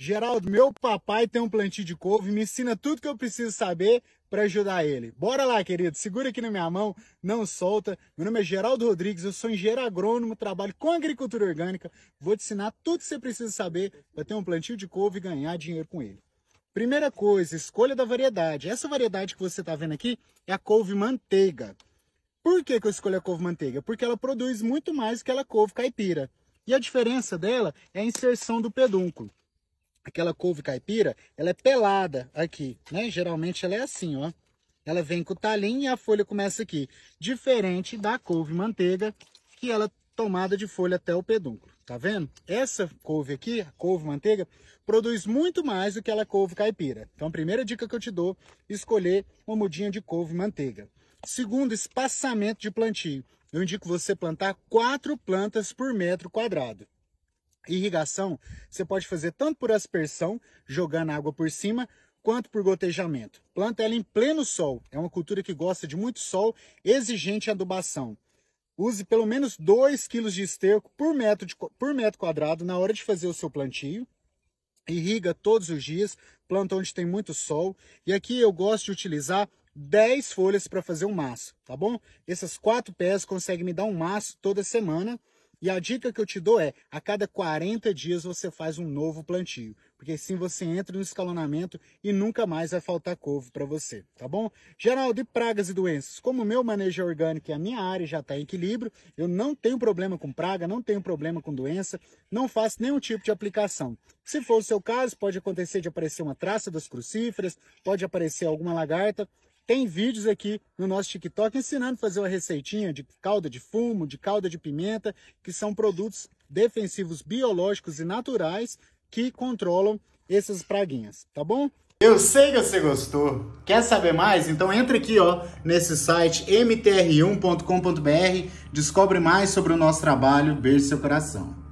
Geraldo, meu papai tem um plantio de couve, me ensina tudo que eu preciso saber para ajudar ele. Bora lá, querido, segura aqui na minha mão, não solta. Meu nome é Geraldo Rodrigues, eu sou engenheiro agrônomo, trabalho com agricultura orgânica. Vou te ensinar tudo que você precisa saber para ter um plantio de couve e ganhar dinheiro com ele. Primeira coisa, escolha da variedade. Essa variedade que você está vendo aqui é a couve manteiga. Por que, que eu escolho a couve manteiga? Porque ela produz muito mais que a couve caipira. E a diferença dela é a inserção do pedúnculo aquela couve caipira, ela é pelada aqui, né? Geralmente ela é assim, ó. Ela vem com o talinho e a folha começa aqui. Diferente da couve manteiga, que ela é tomada de folha até o pedúnculo. Tá vendo? Essa couve aqui, a couve manteiga, produz muito mais do que ela couve caipira. Então, a primeira dica que eu te dou, escolher uma mudinha de couve manteiga. Segundo, espaçamento de plantio. Eu indico você plantar quatro plantas por metro quadrado. Irrigação você pode fazer tanto por aspersão, jogando água por cima, quanto por gotejamento. Planta ela em pleno sol, é uma cultura que gosta de muito sol, exigente adubação. Use pelo menos 2 kg de esterco por metro, de, por metro quadrado na hora de fazer o seu plantio. Irriga todos os dias, planta onde tem muito sol. E aqui eu gosto de utilizar 10 folhas para fazer um maço, tá bom? Essas quatro pés conseguem me dar um maço toda semana. E a dica que eu te dou é: a cada 40 dias você faz um novo plantio, porque assim você entra no escalonamento e nunca mais vai faltar couve para você, tá bom? Geraldo, e pragas e doenças? Como o meu manejo é orgânico e a minha área já está em equilíbrio, eu não tenho problema com praga, não tenho problema com doença, não faço nenhum tipo de aplicação. Se for o seu caso, pode acontecer de aparecer uma traça das crucíferas, pode aparecer alguma lagarta, tem vídeos aqui no nosso TikTok ensinando a fazer uma receitinha de calda de fumo, de calda de pimenta, que são produtos defensivos biológicos e naturais que controlam essas praguinhas, tá bom? Eu sei que você gostou. Quer saber mais? Então entra aqui, ó, nesse site mtr1.com.br, descobre mais sobre o nosso trabalho, beijo seu coração.